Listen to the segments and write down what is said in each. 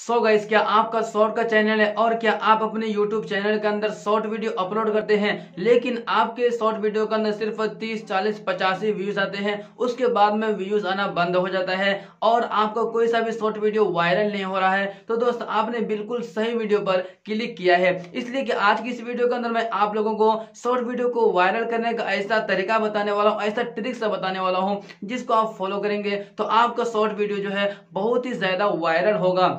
सो so guys क्या आपका short का चैनल है और क्या आप अपने यूट्यूब चैनल के अंदर शॉर्ट वीडियो अपलोड करते हैं लेकिन आपके शॉर्ट वीडियो के अंदर सिर्फ 30, 40, पचासी व्यूज आते हैं उसके बाद में व्यूज आना बंद हो जाता है और आपका कोई सा भी शॉर्ट वीडियो वायरल नहीं हो रहा है तो दोस्त आपने बिल्कुल सही वीडियो पर क्लिक किया है इसलिए कि आज की इस वीडियो के अंदर मैं आप लोगों को शॉर्ट वीडियो को वायरल करने का ऐसा तरीका बताने वाला हूँ ऐसा ट्रिक्स बताने वाला हूँ जिसको आप फॉलो करेंगे तो आपका शॉर्ट वीडियो जो है बहुत ही ज्यादा वायरल होगा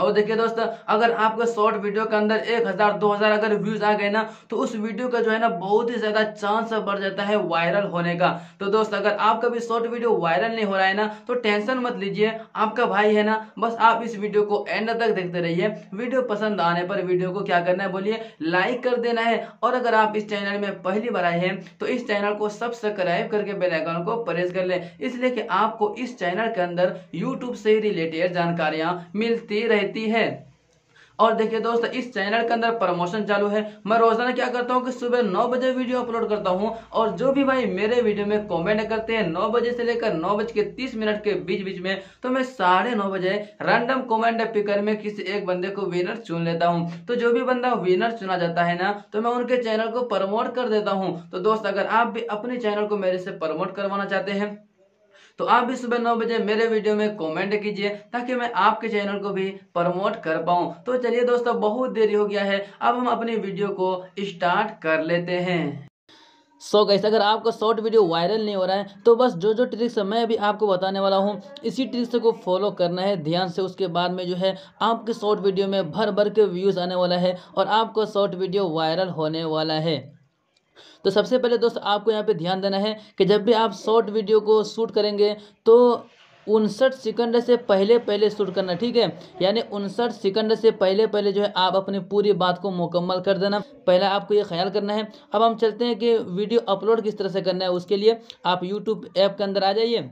और देखिए दोस्त अगर आपके शॉर्ट वीडियो के अंदर एक हजार दो हजार अगर व्यूज आ गए ना तो उस वीडियो का जो है ना बहुत ही ज्यादा चांस बढ़ जाता है वायरल होने का तो दोस्त अगर आपका भी शॉर्ट वीडियो वायरल नहीं हो रहा है ना तो टेंशन मत लीजिए आपका भाई है ना बस आप इस वीडियो को एंड तक देखते रहिए वीडियो पसंद आने पर वीडियो को क्या करना है बोलिए लाइक कर देना है और अगर आप इस चैनल में पहली बार आए हैं तो इस चैनल को सब्सक्राइब करके बेलाइकॉन को प्रेस कर ले इसलिए कि आपको इस चैनल के अंदर यूट्यूब से रिलेटेड जानकारियां मिलती रहे रहती है और देखिए दोस्तों इस चैनल के अंदर प्रमोशन चालू है मैं रोजाना क्या करता हूँ कि सुबह नौ बजे वीडियो अपलोड करता हूँ और जो भी भाई मेरे वीडियो में कमेंट करते हैं नौ बजे से लेकर नौ बज के तीस मिनट के बीच बीच में तो मैं साढ़े नौ बजे रैंडम कमेंट पिकर में किसी एक बंदे को विनर चुन लेता हूँ तो जो भी बंदा विनर चुना जाता है ना तो मैं उनके चैनल को प्रमोट कर देता हूँ तो दोस्त अगर आप भी अपने चैनल को मेरे से प्रमोट करवाना चाहते हैं तो आप भी सुबह नौ बजे मेरे वीडियो में कॉमेंट कीजिए ताकि मैं आपके चैनल को भी प्रमोट कर पाऊँ तो चलिए दोस्तों बहुत देरी हो गया है अब हम अपनी वीडियो को स्टार्ट कर लेते हैं सो so गैस अगर आपका शॉर्ट वीडियो वायरल नहीं हो रहा है तो बस जो जो ट्रिक्स मैं अभी आपको बताने वाला हूँ इसी ट्रिक्स को फॉलो करना है ध्यान से उसके बाद में जो है आपके शॉर्ट वीडियो में भर भर के व्यूज़ आने वाला है और आपका शॉर्ट वीडियो वायरल होने वाला है तो सबसे पहले दोस्त आपको यहाँ पे ध्यान देना है कि जब भी आप शॉर्ट वीडियो को शूट करेंगे तो उनसठ सेकंड से पहले पहले शूट करना ठीक है यानी उनसठ सेकंड से पहले पहले जो है आप अपनी पूरी बात को मुकम्मल कर देना पहले आपको ये ख्याल करना है अब हम चलते हैं कि वीडियो अपलोड किस तरह से करना है उसके लिए आप यूट्यूब ऐप के अंदर आ जाइए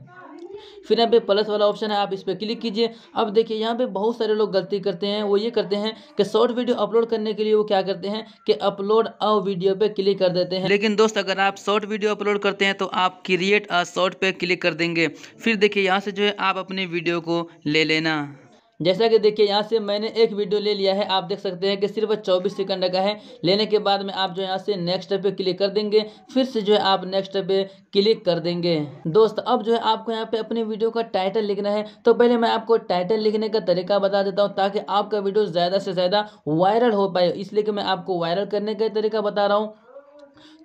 फिर यहाँ पे प्लस वाला ऑप्शन है आप इस पर क्लिक कीजिए अब देखिए यहाँ पे बहुत सारे लोग गलती करते हैं वो ये करते हैं कि शॉर्ट वीडियो अपलोड करने के लिए वो क्या करते हैं कि अपलोड अ वीडियो पे क्लिक कर देते हैं लेकिन दोस्त अगर आप शॉर्ट वीडियो अपलोड करते हैं तो आप क्रिएट अ शॉर्ट पे क्लिक कर देंगे फिर देखिए यहाँ से जो है आप अपनी वीडियो को ले लेना जैसा कि देखिए यहाँ से मैंने एक वीडियो ले लिया है आप देख सकते हैं कि सिर्फ 24 सेकंड का है लेने के बाद में आप जो यहाँ से नेक्स्ट पे क्लिक कर देंगे फिर से जो है आप नेक्स्ट पे क्लिक कर देंगे दोस्त अब जो है आपको यहाँ पे अपने वीडियो का टाइटल लिखना है तो पहले मैं आपको टाइटल लिखने का तरीका बता देता हूँ ताकि आपका वीडियो ज़्यादा से ज़्यादा वायरल हो पाए इसलिए कि मैं आपको वायरल करने का तरीका बता रहा हूँ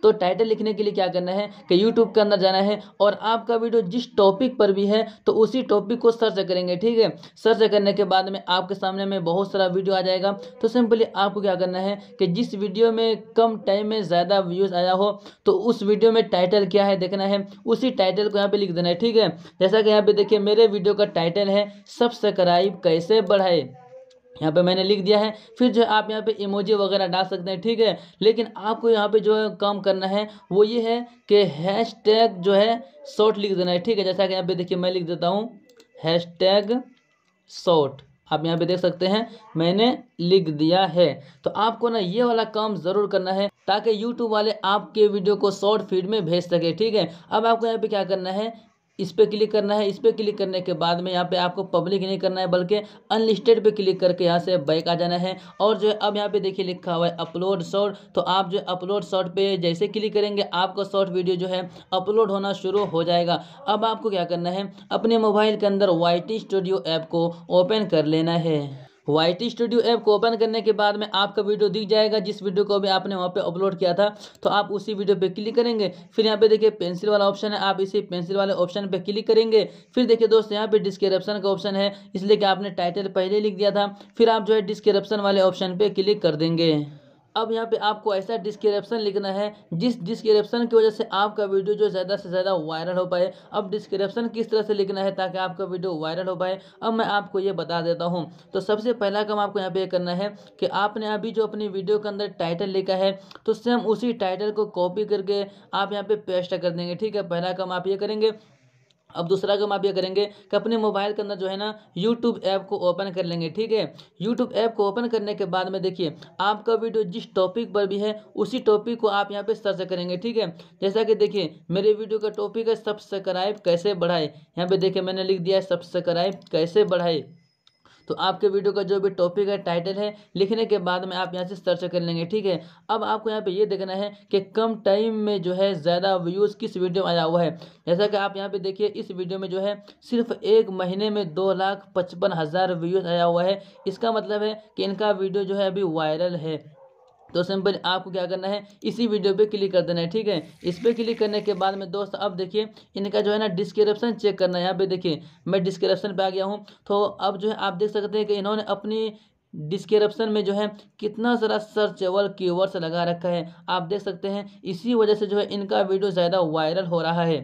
तो टाइटल लिखने के लिए क्या करना है कि यूट्यूब के अंदर जाना है और आपका वीडियो जिस टॉपिक पर भी है तो उसी टॉपिक को सर्च करेंगे ठीक है सर्च करने के बाद में आपके सामने में बहुत सारा वीडियो आ जाएगा तो सिंपली आपको क्या करना है कि जिस वीडियो में कम टाइम में ज़्यादा व्यूज़ आया हो तो उस वीडियो में टाइटल क्या है देखना है उसी टाइटल को यहाँ पर लिख देना है ठीक है जैसा कि यहाँ पर देखिए मेरे वीडियो का टाइटल है सब्सक्राइब कैसे बढ़ाए यहाँ पे मैंने लिख दिया है फिर जो है आप यहाँ पे इमोजी वगैरह डाल सकते हैं ठीक है लेकिन आपको यहाँ पे जो है काम करना है वो ये है कि हैश टैग जो है शॉर्ट लिख देना है ठीक है जैसा कि यहाँ पे देखिए मैं लिख देता हूँ हैश टैग शॉर्ट आप यहाँ पे देख सकते हैं मैंने लिख दिया है तो आपको ना ये वाला काम ज़रूर करना है ताकि YouTube वाले आपके वीडियो को शॉर्ट फीड में भेज सके ठीक है अब आपको यहाँ पे क्या करना है इस पर क्लिक करना है इस पर क्लिक करने के बाद में यहाँ पे आपको पब्लिक नहीं करना है बल्कि अनलिस्टेड पे क्लिक करके यहाँ से बैक आ जाना है और जो है अब यहाँ पे देखिए लिखा हुआ है अपलोड शॉर्ट तो आप जो अपलोड शॉर्ट पे जैसे क्लिक करेंगे आपका शॉर्ट वीडियो जो है अपलोड होना शुरू हो जाएगा अब आपको क्या करना है अपने मोबाइल के अंदर वाई स्टूडियो ऐप को ओपन कर लेना है वाई टी स्टूडियो ऐप को ओपन करने के बाद में आपका वीडियो दिख जाएगा जिस वीडियो को भी आपने वहाँ पे अपलोड किया था तो आप उसी वीडियो पे क्लिक करेंगे फिर यहाँ पे देखिए पेंसिल वाला ऑप्शन है आप इसी पेंसिल वाले ऑप्शन पे क्लिक करेंगे फिर देखिए दोस्त यहाँ पे डिस्क्रिप्शन का ऑप्शन है इसलिए कि आपने टाइटल पहले लिख दिया था फिर आप जो है डिस्क्रिप्शन वाले ऑप्शन पर क्लिक कर देंगे अब यहाँ पे आपको ऐसा डिस्क्रिप्शन लिखना है जिस डिस्क्रिप्शन की वजह से आपका वीडियो जो ज़्यादा से ज़्यादा वायरल हो पाए अब डिस्क्रिप्शन किस तरह से लिखना है ताकि आपका वीडियो वायरल हो पाए अब मैं आपको ये बता देता हूँ तो सबसे पहला काम आपको यहाँ पे करना है कि आपने अभी जो अपनी वीडियो के अंदर टाइटल लिखा है तो सेम उसी टाइटल को कॉपी करके आप यहाँ पे पेस्ट कर देंगे ठीक है पहला काम आप ये करेंगे अब दूसरा काम आप ये करेंगे कि अपने मोबाइल के अंदर जो है ना यूट्यूब ऐप को ओपन कर लेंगे ठीक है यूट्यूब ऐप को ओपन करने के बाद में देखिए आपका वीडियो जिस टॉपिक पर भी है उसी टॉपिक को आप यहाँ पे सर्च करेंगे ठीक है जैसा कि देखिए मेरे वीडियो का टॉपिक है सब्सक्राइब कैसे बढ़ाए यहाँ पे देखिए मैंने लिख दिया है सब्सक्राइब कैसे बढ़ाए तो आपके वीडियो का जो भी टॉपिक है टाइटल है लिखने के बाद में आप यहाँ से सर्च कर लेंगे ठीक है अब आपको यहाँ पे ये देखना है कि कम टाइम में जो है ज़्यादा व्यूज़ किस वीडियो में आया हुआ है जैसा कि आप यहाँ पे देखिए इस वीडियो में जो है सिर्फ एक महीने में दो लाख पचपन हज़ार व्यूज़ आया हुआ है इसका मतलब है कि इनका वीडियो जो है अभी वायरल है तो सिंपल आपको क्या करना है इसी वीडियो पे क्लिक कर देना है ठीक है इस पर क्लिक करने के बाद में दोस्त अब देखिए इनका जो है ना डिस्क्रिप्शन चेक करना है यहाँ पे देखिए मैं डिस्क्रिप्शन पे आ गया हूँ तो अब जो है आप देख सकते हैं कि इन्होंने अपनी डिस्क्रिप्शन में जो है कितना सारा सर्चेबल कीवर्ड्स लगा रखा है आप देख सकते हैं इसी वजह से जो है इनका वीडियो ज़्यादा वायरल हो रहा है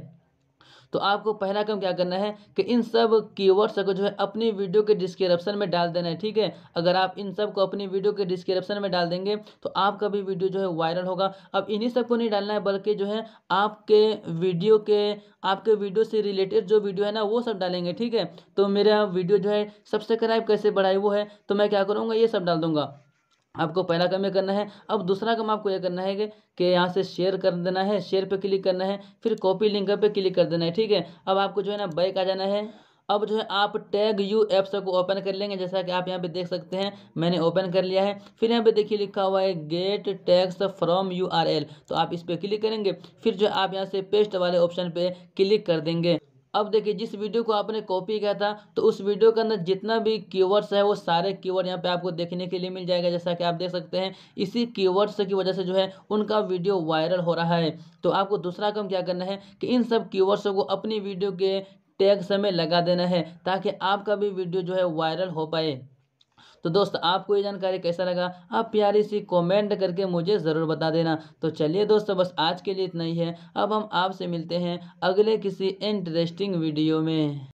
तो आपको पहला काम क्या करना है कि इन सब कीवर्ड्स को जो है अपनी वीडियो के डिस्क्रिप्शन में डाल देना है ठीक है अगर आप इन सब को अपनी वीडियो के डिस्क्रिप्शन में डाल देंगे तो आपका भी वीडियो जो है वायरल होगा अब इन्हीं सब को नहीं डालना है बल्कि जो है आपके वीडियो के आपके वीडियो से रिलेटेड जो वीडियो है ना वो सब डालेंगे ठीक है तो मेरा वीडियो जो है सब्सक्राइब कैसे बढ़ाई वो है तो मैं क्या करूँगा ये सब डाल दूंगा आपको पहला काम ये करना है अब दूसरा काम आपको ये करना है कि यहाँ से शेयर कर देना है शेयर पे क्लिक करना है फिर कॉपी लिंक पे क्लिक कर देना है ठीक है अब आपको जो है ना बैक आ जाना है अब जो है आप टैग यू ऐप्स को ओपन कर लेंगे जैसा कि आप यहाँ पे देख सकते हैं मैंने ओपन कर लिया है फिर यहाँ पे देखिए लिखा हुआ है गेट टैग्स फ्रॉम यू तो आप इस पर क्लिक करेंगे फिर जो आप यहाँ से पेस्ट वाले ऑप्शन पे क्लिक कर देंगे अब देखिए जिस वीडियो को आपने कॉपी किया था तो उस वीडियो के अंदर जितना भी कीवर्ड्स है वो सारे कीवर्ड यहाँ पे आपको देखने के लिए मिल जाएगा जैसा कि आप देख सकते हैं इसी कीवर्ड्स की वजह से जो है उनका वीडियो वायरल हो रहा है तो आपको दूसरा काम क्या करना है कि इन सब कीवर्ड्स को अपनी वीडियो के टैग समय लगा देना है ताकि आपका भी वीडियो जो है वायरल हो पाए तो दोस्त आपको ये जानकारी कैसा लगा आप प्यारी सी कॉमेंट करके मुझे ज़रूर बता देना तो चलिए दोस्तों बस आज के लिए इतना ही है अब हम आपसे मिलते हैं अगले किसी इंटरेस्टिंग वीडियो में